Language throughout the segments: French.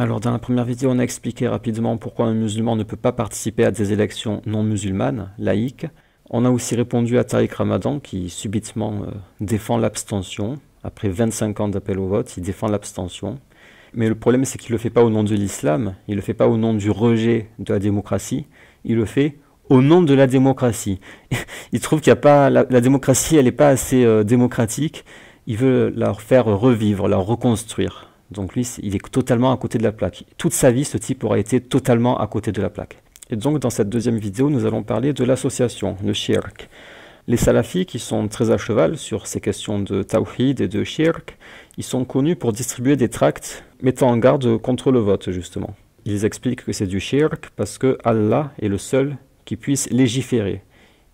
Alors dans la première vidéo, on a expliqué rapidement pourquoi un musulman ne peut pas participer à des élections non musulmanes, laïques. On a aussi répondu à Tariq Ramadan qui subitement euh, défend l'abstention. Après 25 ans d'appel au vote, il défend l'abstention. Mais le problème, c'est qu'il ne le fait pas au nom de l'islam, il ne le fait pas au nom du rejet de la démocratie, il le fait au nom de la démocratie. il trouve qu'il a pas la, démocratie, elle n'est pas assez euh, démocratique. Il veut la faire revivre, la reconstruire. Donc lui, il est totalement à côté de la plaque. Toute sa vie, ce type aura été totalement à côté de la plaque. Et donc dans cette deuxième vidéo, nous allons parler de l'association, le shirk. Les salafis qui sont très à cheval sur ces questions de tawhid et de shirk, ils sont connus pour distribuer des tracts mettant en garde contre le vote justement. Ils expliquent que c'est du shirk parce que Allah est le seul qui puisse légiférer.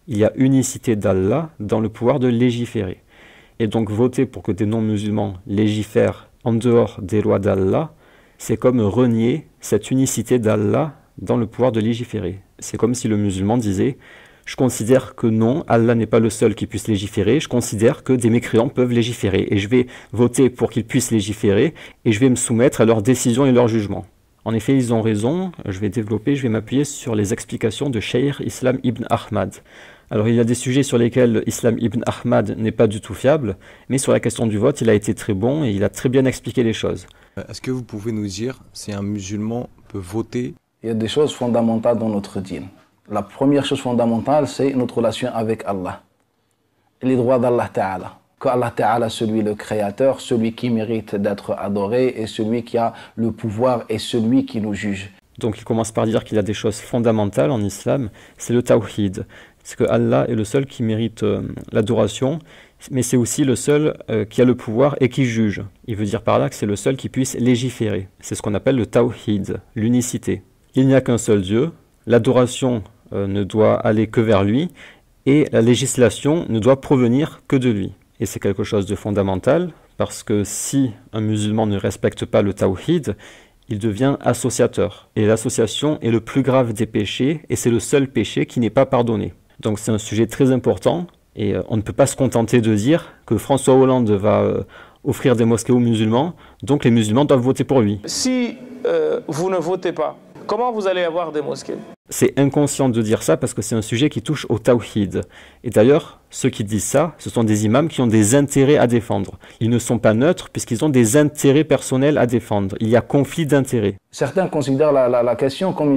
Il y a unicité d'Allah dans le pouvoir de légiférer. Et donc voter pour que des non-musulmans légifèrent en dehors des lois d'Allah, c'est comme renier cette unicité d'Allah dans le pouvoir de légiférer. C'est comme si le musulman disait je considère que non, Allah n'est pas le seul qui puisse légiférer, je considère que des mécréants peuvent légiférer, et je vais voter pour qu'ils puissent légiférer, et je vais me soumettre à leurs décisions et leurs jugements. En effet, ils ont raison, je vais développer, je vais m'appuyer sur les explications de Sheikh Islam ibn Ahmad. Alors il y a des sujets sur lesquels Islam ibn Ahmad n'est pas du tout fiable, mais sur la question du vote, il a été très bon et il a très bien expliqué les choses. Euh, est-ce que vous pouvez nous dire si un musulman peut voter Il y a des choses fondamentales dans notre dîme. La première chose fondamentale, c'est notre relation avec Allah. Les droits d'Allah Ta'ala. Que Allah Ta'ala, celui le créateur, celui qui mérite d'être adoré et celui qui a le pouvoir et celui qui nous juge. Donc il commence par dire qu'il y a des choses fondamentales en islam, c'est le tawhid, c'est que Allah est le seul qui mérite euh, l'adoration, mais c'est aussi le seul euh, qui a le pouvoir et qui juge. Il veut dire par là que c'est le seul qui puisse légiférer. C'est ce qu'on appelle le tawhid, l'unicité. Il n'y a qu'un seul Dieu, l'adoration euh, ne doit aller que vers lui, et la législation ne doit provenir que de lui. Et c'est quelque chose de fondamental, parce que si un musulman ne respecte pas le tawhid, il devient associateur. Et l'association est le plus grave des péchés, et c'est le seul péché qui n'est pas pardonné. Donc c'est un sujet très important et euh, on ne peut pas se contenter de dire que François Hollande va euh, offrir des mosquées aux musulmans, donc les musulmans doivent voter pour lui. Si euh, vous ne votez pas, comment vous allez avoir des mosquées c'est inconscient de dire ça parce que c'est un sujet qui touche au tawhid. Et d'ailleurs, ceux qui disent ça, ce sont des imams qui ont des intérêts à défendre. Ils ne sont pas neutres puisqu'ils ont des intérêts personnels à défendre. Il y a conflit d'intérêts. Certains considèrent la, question comme,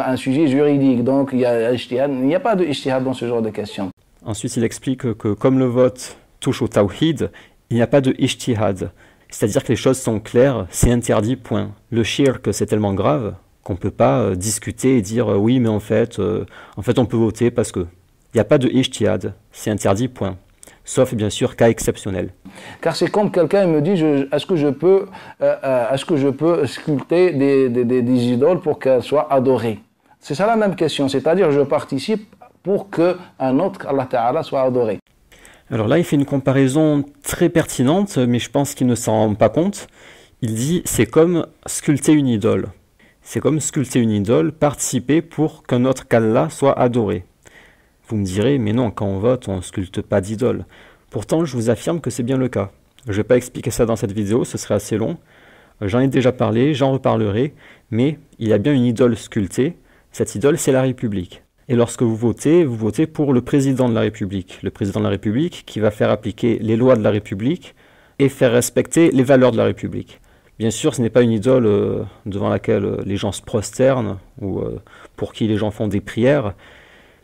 un, sujet juridique. Donc il n'y a, pas de dans ce genre de questions. Ensuite, il explique que comme le vote touche au tawhid, il n'y a pas de ijtihad. C'est-à-dire que les choses sont claires, c'est interdit, point. Le shirk, c'est tellement grave qu'on ne peut pas euh, discuter et dire euh, oui, mais en fait, euh, en fait, on peut voter parce que. Il n'y a pas de ishtihad, c'est interdit, point sauf bien sûr cas exceptionnel. Car c'est comme quelqu'un me dit, est-ce que je peux, est-ce que je peux sculpter des, des, idoles pour qu'elles soient adorées C'est ça la même question, c'est-à-dire je participe pour que un autre Allah Ta'ala soit adoré. Alors là, il fait une comparaison très pertinente, mais je pense qu'il ne s'en rend pas compte. Il dit, c'est comme sculpter une idole. C'est comme sculpter une idole, participer pour qu'un autre qu'Allah soit adoré. Vous me direz, mais non, quand on vote, on ne sculpte pas d'idole. Pourtant, je vous affirme que c'est bien le cas. Je ne vais pas expliquer ça dans cette vidéo, ce serait assez long. J'en ai déjà parlé, j'en reparlerai, mais il y a bien une idole sculptée. Cette idole, c'est la République. Et lorsque vous votez, vous votez pour le président de la République. Le président de la République qui va faire appliquer les lois de la République et faire respecter les valeurs de la République. Bien sûr, ce n'est pas une idole euh, devant laquelle euh, les gens se prosternent ou euh, pour qui les gens font des prières,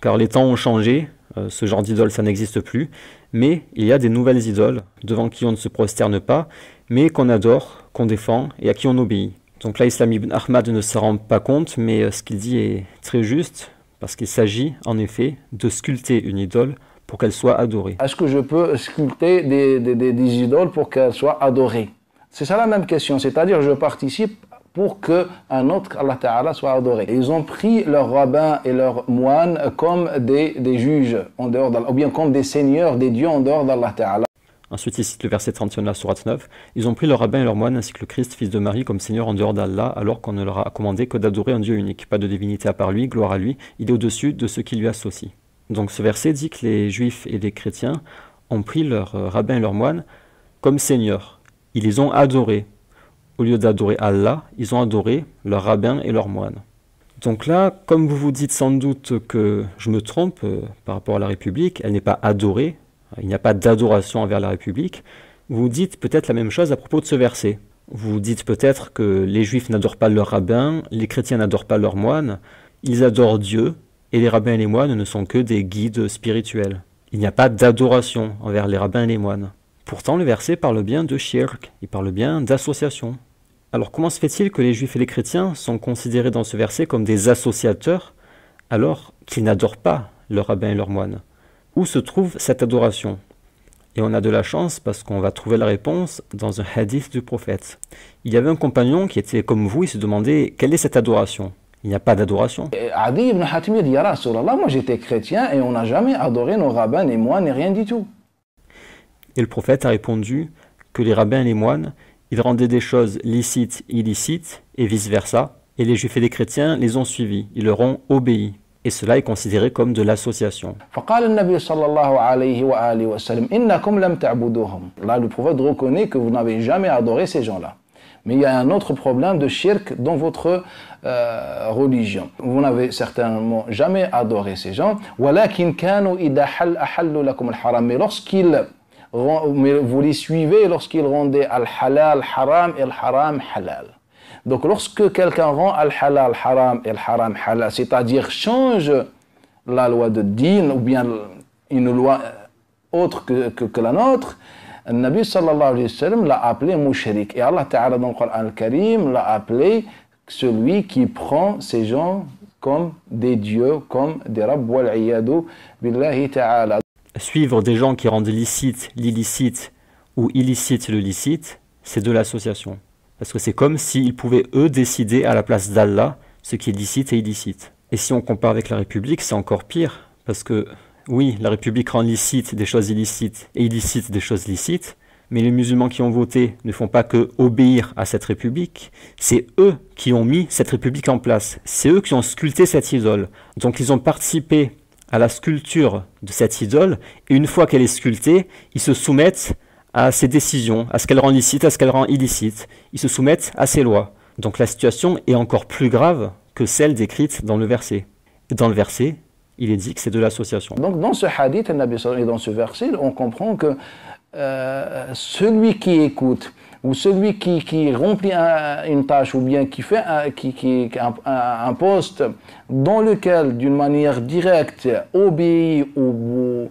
car les temps ont changé, ce genre d'idole, ça n'existe plus, mais il y a des nouvelles idoles devant qui on ne se prosterne pas, mais qu'on adore, qu'on défend et à qui on obéit. Donc là, Islam ibn Ahmad ne s'en rend pas compte, mais ce qu'il dit est très juste, parce qu'il s'agit en effet de sculpter une idole pour qu'elle soit adorée. Est-ce que je peux sculpter des, des idoles pour qu'elles soient adorées c'est ça la même question, c'est-à-dire je participe pour que un autre Allah Ta'ala soit adoré. Et ils ont pris leurs rabbins et leurs moines comme des, juges en dehors ou bien comme des seigneurs, des dieux en dehors d'Allah Ta'ala. Ensuite, il cite le verset 31 de la 9. Ils ont pris leurs rabbins et leurs moines ainsi que le Christ, fils de Marie, comme seigneurs en dehors d'Allah, alors qu'on ne leur a commandé que d'adorer un Dieu unique. Pas de divinité à part lui, gloire à lui, il est au-dessus de ce qui lui associe. Donc ce verset dit que les juifs et les chrétiens ont pris leurs euh, rabbins et leurs moines comme seigneurs. Ils les ont adorés. Au lieu d'adorer Allah, ils ont adoré leurs rabbin et leurs moines. Donc là, comme vous vous dites sans doute que je me trompe euh, par rapport à la République, elle n'est pas adorée, il n'y a pas d'adoration envers la République, vous dites peut-être la même chose à propos de ce verset. Vous dites peut-être que les juifs n'adorent pas leurs rabbins, les chrétiens n'adorent pas leurs moines, ils adorent Dieu, et les rabbins et les moines ne sont que des guides spirituels. Il n'y a pas d'adoration envers les rabbins et les moines. Pourtant, le verset parle bien de shirk, il parle bien d'association. Alors comment se fait-il que les juifs et les chrétiens sont considérés dans ce verset comme des associateurs alors qu'ils n'adorent pas leurs rabbins et leurs moines Où se trouve cette adoration Et on a de la chance parce qu'on va trouver la réponse dans un hadith du prophète. Il y avait un compagnon qui était comme vous, il se demandait quelle est cette adoration il n'y a pas d'adoration. Adi ibn dit, moi j'étais chrétien et on n'a jamais adoré nos rabbins et moines rien du tout. Et le prophète a répondu que les rabbins et les moines, ils rendaient des choses licites, illicites, et vice-versa, et les juifs et les chrétiens les ont suivis, ils leur ont obéi. Et cela est considéré comme de l'association. Là, le prophète reconnaît que vous n'avez jamais adoré ces gens-là. Mais il y a un autre problème de shirk dans votre euh, religion. Vous n'avez certainement jamais adoré ces gens. Mais lorsqu'ils mais vous les suivez lorsqu'ils rendaient al-halal haram et al-haram halal. Donc lorsque quelqu'un rend al-halal haram et al-haram halal, c'est-à-dire change la loi de dîn, ou bien une loi euh, autre que, que, la nôtre, le Nabi sallallahu alayhi wa sallam l'a appelé moucherik. Et Allah Ta'ala dans le Coran al-Karim l'a appelé celui qui prend ces gens comme des dieux, comme des al wal billahi ta'ala suivre des gens qui rendent licite l'illicite ou illicite le licite, c'est de l'association. Parce que c'est comme s'ils pouvaient, eux, décider à la place d'Allah ce qui est licite et illicite. Et si on compare avec la République, c'est encore pire. Parce que, oui, la République rend licite des choses illicites et illicite des choses licites, mais les musulmans qui ont voté ne font pas que obéir à cette République, c'est eux qui ont mis cette République en place, c'est eux qui ont sculpté cette isole. Donc ils ont participé à la sculpture de cette idole, et une fois qu'elle est sculptée, ils se soumettent à ses décisions, à ce qu'elle rend licite, à ce qu'elle rend illicite. Ils se soumettent à ses lois. Donc la situation est encore plus grave que celle décrite dans le verset. dans le verset, il est dit que c'est de l'association. Donc dans ce hadith et dans ce verset, on comprend que euh, celui qui écoute ou celui qui, qui remplit une tâche ou bien qui fait un, qui, qui, un, poste dans lequel, d'une manière directe, obéit ou,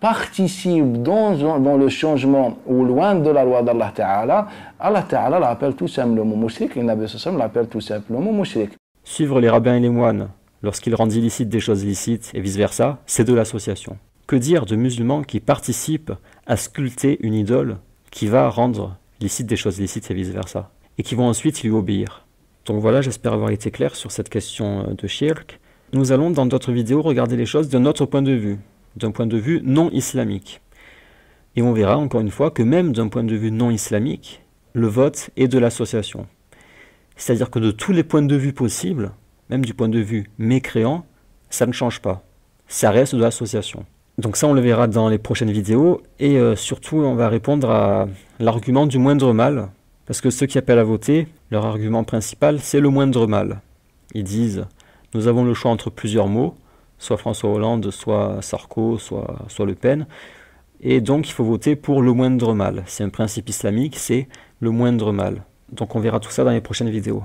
participe dans, dans, le changement ou loin de la loi d'Allah Ta'ala, Allah Ta'ala l'appelle tout simplement mouchrik, et Nabi l'appelle tout simplement mouchrik. Suivre les rabbins et les moines lorsqu'ils rendent illicites des choses illicites et vice-versa, c'est de l'association. Que dire de musulmans qui participent à sculpter une idole qui va rendre licite des choses licites et vice-versa, et qui vont ensuite lui obéir. Donc voilà, j'espère avoir été clair sur cette question euh, de shirk. Nous allons dans d'autres vidéos regarder les choses d'un autre point de vue, d'un point de vue non islamique. Et on verra encore une fois que même d'un point de vue non islamique, le vote est de l'association. C'est-à-dire que de tous les points de vue possibles, même du point de vue mécréant, ça ne change pas. Ça reste de l'association. Donc ça, on le verra dans les prochaines vidéos. Et euh, surtout, on va répondre à, l'argument du moindre mal, parce que ceux qui appellent à voter, leur argument principal, c'est le moindre mal. Ils disent Nous avons le choix entre plusieurs mots, soit François Hollande, soit Sarko, soit, Le Pen, et donc il faut voter pour le moindre mal. C'est un principe islamique, c'est le moindre mal. Donc on verra tout ça dans les prochaines vidéos.